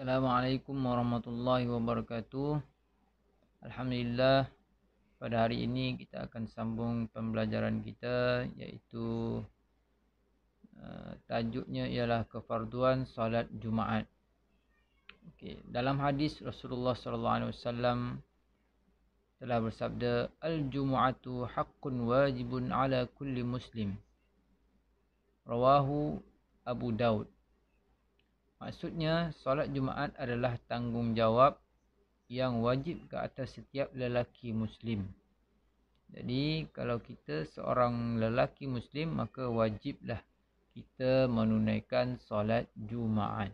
Assalamualaikum warahmatullahi wabarakatuh. Alhamdulillah pada hari ini kita akan sambung pembelajaran kita iaitu uh, tajuknya ialah kefarduan salat Jumaat. Okey, dalam hadis Rasulullah SAW telah bersabda al Jumaatu haqqun wajibun ala kulli muslim. Rawahu Abu Daud. Maksudnya, solat Jumaat adalah tanggungjawab yang wajib ke atas setiap lelaki Muslim. Jadi, kalau kita seorang lelaki Muslim, maka wajiblah kita menunaikan solat Jumaat.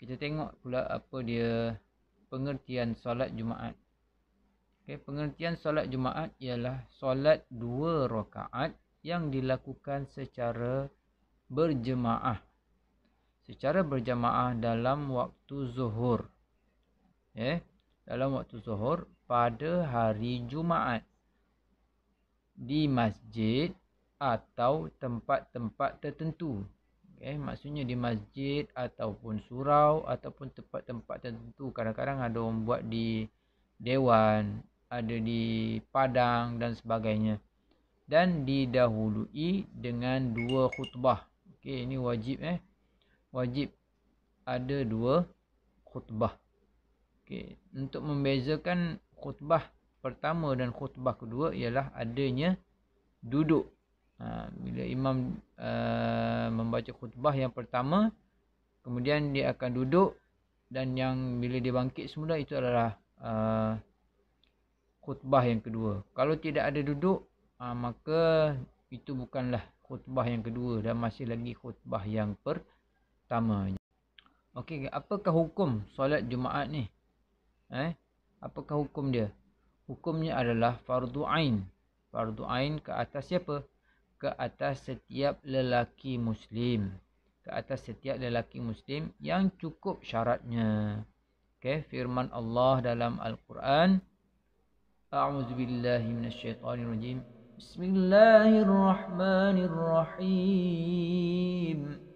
Kita tengok pula apa dia pengertian solat Jumaat. Okay, pengertian solat Jumaat ialah solat dua rakaat yang dilakukan secara berjemaah secara berjamaah dalam waktu zuhur. Eh, dalam waktu zuhur pada hari Jumaat di masjid atau tempat-tempat tertentu. eh, maksudnya di masjid ataupun surau ataupun tempat-tempat tertentu. Kadang-kadang ada orang buat di dewan, ada di padang dan sebagainya. Dan didahului dengan dua khutbah. Okey, ini wajib eh wajib ada dua khutbah. Okay, untuk membezakan khutbah pertama dan khutbah kedua ialah adanya duduk. Ha, bila imam uh, membaca khutbah yang pertama, kemudian dia akan duduk dan yang bila dia bangkit semula itu adalah uh, khutbah yang kedua. Kalau tidak ada duduk, uh, maka itu bukanlah khutbah yang kedua dan masih lagi khutbah yang pertama utamanya. Okey, apakah hukum solat Jumaat ni? Eh, apakah hukum dia? Hukumnya adalah fardu ain. Fardu ain ke atas siapa? Ke atas setiap lelaki Muslim. Ke atas setiap lelaki Muslim yang cukup syaratnya. Okey, firman Allah dalam Al-Quran. A'udzu billahi Bismillahirrahmanirrahim.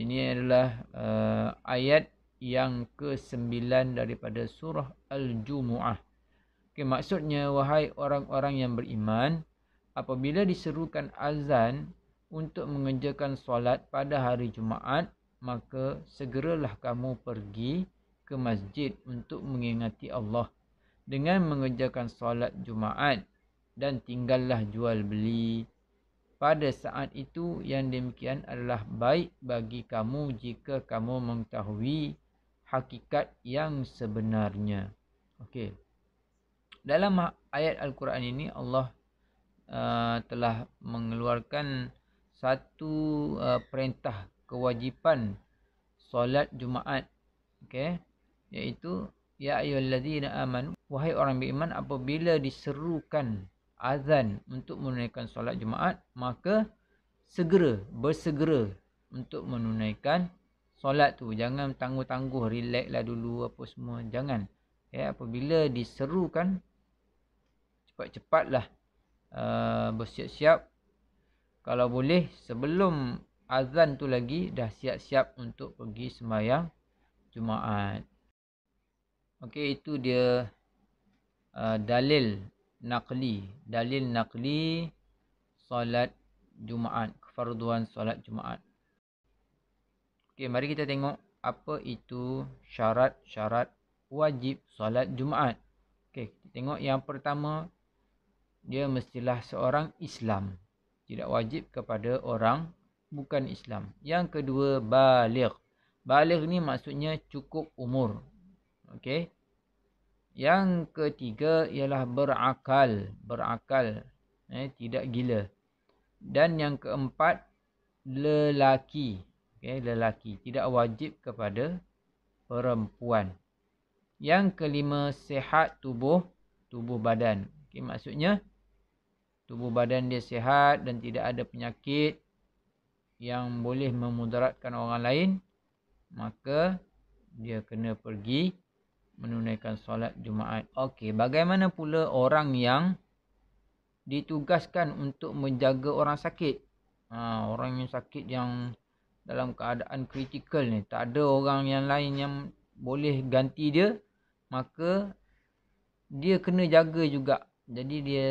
Ini adalah uh, ayat yang ke-9 daripada surah Al-Jumu'ah. Okay, maksudnya, wahai orang-orang yang beriman, apabila diserukan azan untuk mengerjakan solat pada hari Jumaat, maka segeralah kamu pergi ke masjid untuk mengingati Allah dengan mengerjakan solat Jumaat dan tinggallah jual beli pada saat itu yang demikian adalah baik bagi kamu jika kamu mengetahui hakikat yang sebenarnya. Okey. Dalam ha- ayat Al-Quran ini Allah uh, telah mengeluarkan satu uh, perintah kewajipan solat Jumaat. Okey. Iaitu ya ayyuhallazina amanu wahai orang beriman apabila diserukan azan untuk menunaikan solat jemaat, maka segera, bersegera untuk menunaikan solat tu. Jangan tangguh-tangguh, relax lah dulu apa semua. Jangan. Ya, apabila diserukan, cepat-cepatlah uh, bersiap-siap. Kalau boleh, sebelum azan tu lagi, dah siap-siap untuk pergi sembahyang Jumaat. Okey, itu dia uh, dalil naqli dalil naqli solat jumaat kefarduan solat jumaat okey mari kita tengok apa itu syarat-syarat wajib solat jumaat okey kita tengok yang pertama dia mestilah seorang Islam tidak wajib kepada orang bukan Islam yang kedua baligh baligh ni maksudnya cukup umur okey yang ketiga ialah berakal, berakal, eh, tidak gila. Dan yang keempat lelaki, okay, lelaki tidak wajib kepada perempuan. Yang kelima sehat tubuh, tubuh badan. Okay, maksudnya tubuh badan dia sehat dan tidak ada penyakit yang boleh memudaratkan orang lain maka dia kena pergi menunaikan solat Jumaat. Okey, bagaimana pula orang yang ditugaskan untuk menjaga orang sakit? Ha, orang yang sakit yang dalam keadaan kritikal ni, tak ada orang yang lain yang boleh ganti dia, maka dia kena jaga juga. Jadi dia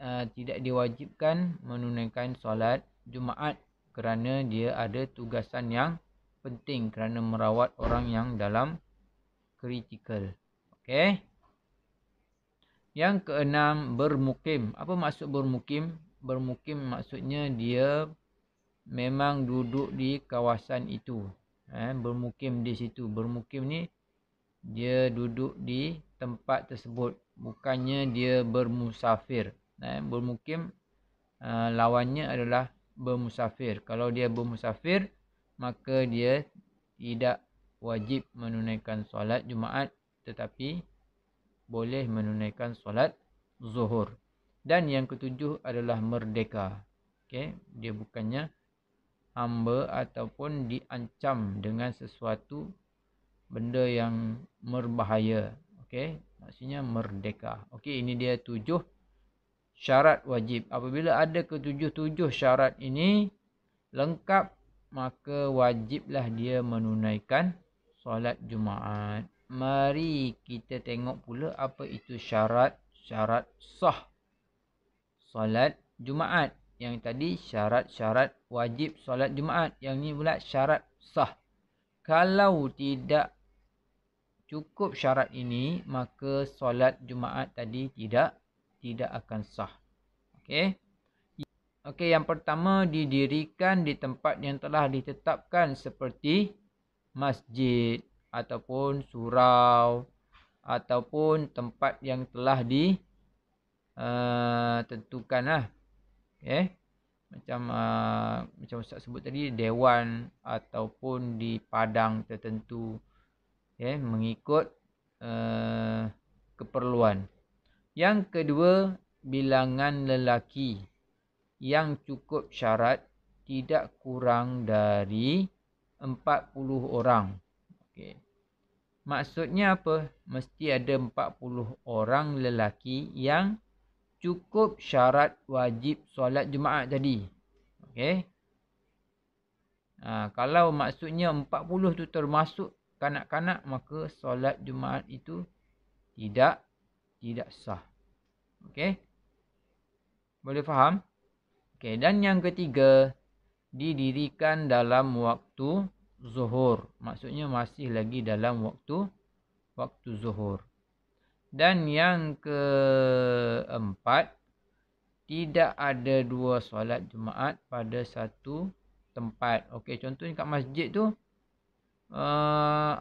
uh, tidak diwajibkan menunaikan solat Jumaat kerana dia ada tugasan yang penting kerana merawat orang yang dalam Kritikal, Okay. Yang keenam, bermukim. Apa maksud bermukim? Bermukim maksudnya dia memang duduk di kawasan itu. Eh, bermukim di situ. Bermukim ni dia duduk di tempat tersebut. Bukannya dia bermusafir. Eh, bermukim uh, lawannya adalah bermusafir. Kalau dia bermusafir, maka dia tidak wajib menunaikan solat Jumaat tetapi boleh menunaikan solat Zuhur. Dan yang ketujuh adalah merdeka. Okey, dia bukannya hamba ataupun diancam dengan sesuatu benda yang berbahaya. Okey, maksudnya merdeka. Okey, ini dia tujuh syarat wajib. Apabila ada ketujuh-tujuh syarat ini lengkap maka wajiblah dia menunaikan solat Jumaat. Mari kita tengok pula apa itu syarat-syarat sah solat Jumaat. Yang tadi syarat-syarat wajib solat Jumaat. Yang ni pula syarat sah. Kalau tidak cukup syarat ini, maka solat Jumaat tadi tidak tidak akan sah. Okey. Okey, yang pertama didirikan di tempat yang telah ditetapkan seperti masjid ataupun surau ataupun tempat yang telah di uh, eh, tentukanlah okey ya. macam uh, macam saya sebut tadi dewan ataupun di padang tertentu okey ya, mengikut uh, keperluan yang kedua bilangan lelaki yang cukup syarat tidak kurang dari 40 orang. okay. Maksudnya apa? Mesti ada 40 orang lelaki yang cukup syarat wajib solat Jumaat tadi. okay. Ha, kalau maksudnya 40 tu termasuk kanak-kanak maka solat Jumaat itu tidak tidak sah. okay. Boleh faham? Okay. dan yang ketiga, didirikan dalam waktu zuhur. Maksudnya masih lagi dalam waktu waktu zuhur. Dan yang keempat, tidak ada dua solat jumaat pada satu tempat. Okey, contohnya kat masjid tu, uh,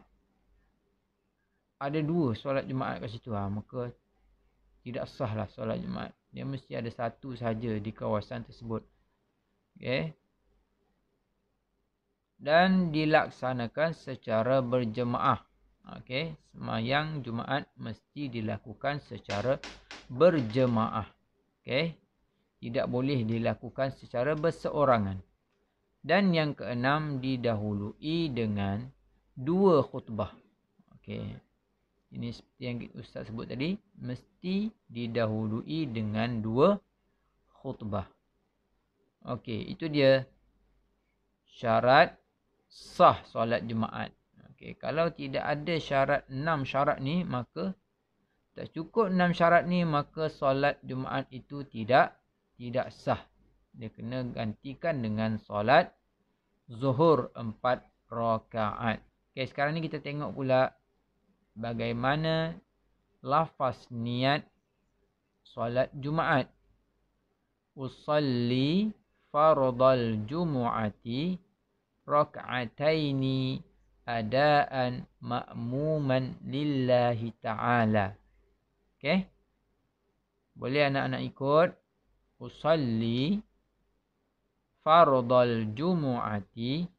ada dua solat jumaat kat situ. Ha, maka tidak sah lah solat jumaat. Dia mesti ada satu saja di kawasan tersebut. Okey, dan dilaksanakan secara berjemaah. Okey, semayang Jumaat mesti dilakukan secara berjemaah. Okey, tidak boleh dilakukan secara berseorangan. Dan yang keenam didahului dengan dua khutbah. Okey. Ini seperti yang Ustaz sebut tadi, mesti didahului dengan dua khutbah. Okey, itu dia syarat sah solat jemaat. Okey, kalau tidak ada syarat enam syarat ni maka tak cukup enam syarat ni maka solat jemaat itu tidak tidak sah. Dia kena gantikan dengan solat zuhur empat rakaat. Okay, sekarang ni kita tengok pula bagaimana lafaz niat solat jumaat usalli fardal jumuati rak'ataini ada'an ma'muman lillahi ta'ala. Okey. Boleh anak-anak ikut. Usalli fardal jumu'ati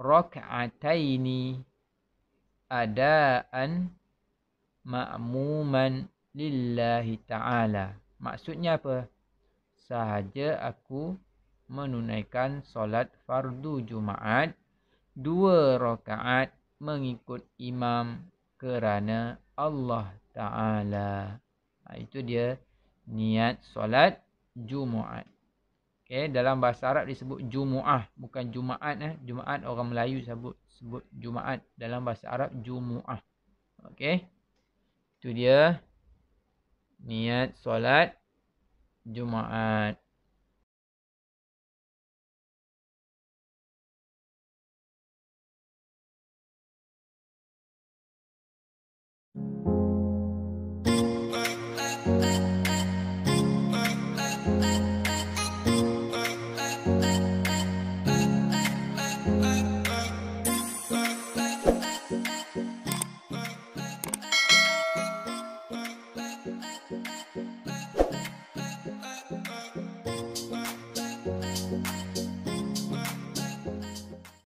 rak'ataini ada'an ma'muman lillahi ta'ala. Maksudnya apa? Sahaja aku menunaikan solat fardu Jumaat dua rakaat mengikut imam kerana Allah Ta'ala. Ha, itu dia niat solat Jumaat. Okay, dalam bahasa Arab disebut Jumu'ah. Bukan Jumaat. Eh. Jumaat orang Melayu sebut, sebut Jumaat. Dalam bahasa Arab Jumu'ah. Okay. Itu dia niat solat Jumaat. you